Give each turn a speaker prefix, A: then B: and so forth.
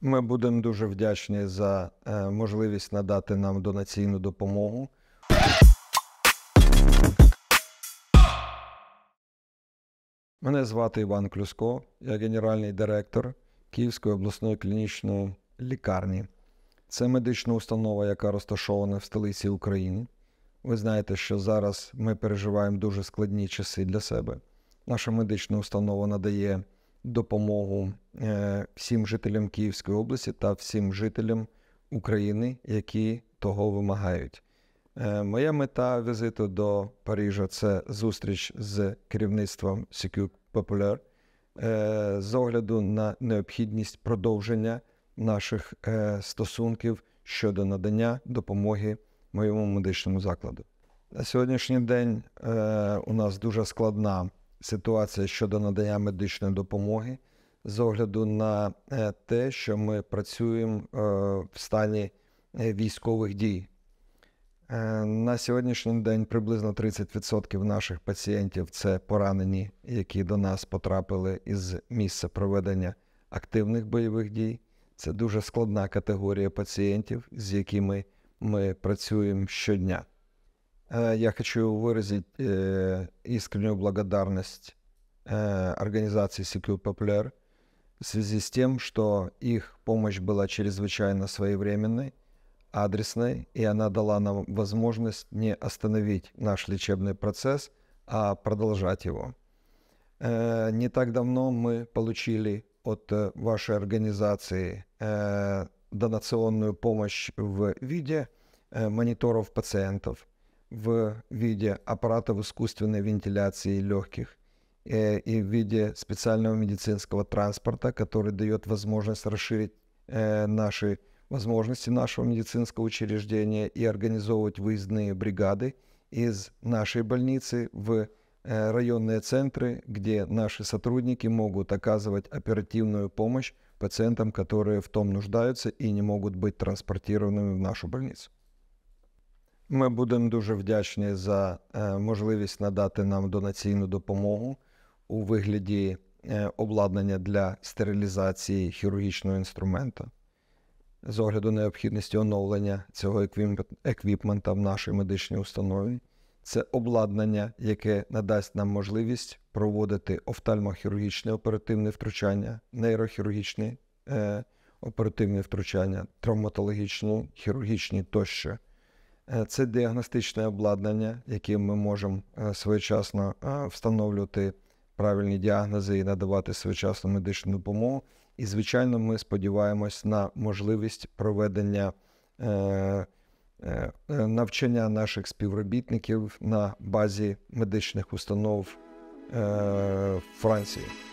A: Ми будемо дуже вдячні за е, можливість надати нам донаційну допомогу. Мене звати Іван Клюско, я генеральний директор Київської обласної клінічної лікарні. Це медична установа, яка розташована в столиці України. Ви знаєте, що зараз ми переживаємо дуже складні часи для себе. Наша медична установа надає допомогу е, всім жителям Київської області та всім жителям України, які того вимагають. Е, моя мета візиту до Парижа це зустріч з керівництвом Secure Popular е, з огляду на необхідність продовження наших стосунків щодо надання допомоги моєму медичному закладу. На сьогоднішній день у нас дуже складна ситуація щодо надання медичної допомоги з огляду на е, те, що ми працюємо е, в стані е, військових дій. На сьогоднішній день приблизно 30% наших пацієнтів це поранені, які до нас потрапили із місця проведення активних бойових дій. Це дуже складна категорія пацієнтів, з якими ми працюємо щодня. Э, я хочу выразить э, искреннюю благодарность э, организации Secure Popular в связи с тем, что их помощь была чрезвычайно своевременной, адресной, и она дала нам возможность не остановить наш лечебный процесс, а продолжать его. не так давно мы получили от вашей организации донационную помощь в виде мониторов пациентов – в виде аппаратов искусственной вентиляции легких э, и в виде специального медицинского транспорта, который дает возможность расширить э, наши возможности нашего медицинского учреждения и организовывать выездные бригады из нашей больницы в э, районные центры, где наши сотрудники могут оказывать оперативную помощь пациентам, которые в том нуждаются и не могут быть транспортированными в нашу больницу. Ми будемо дуже вдячні за е, можливість надати нам донаційну допомогу у вигляді е, обладнання для стерилізації хірургічного інструмента. З огляду необхідності оновлення цього еквіпмента в нашій медичній установі, це обладнання, яке надасть нам можливість проводити офтальмохірургічне оперативне втручання, нейрохірургічне е, оперативне втручання, травматологічну хірургічні тощо. Е, це діагностичне обладнання, яким ми можемо е, своєчасно е, встановлювати правильні діагнози і надавати своєчасну медичну допомогу. І, звичайно, ми сподіваємось на можливість проведення навчання наших співробітників на базі медичних установ Франції.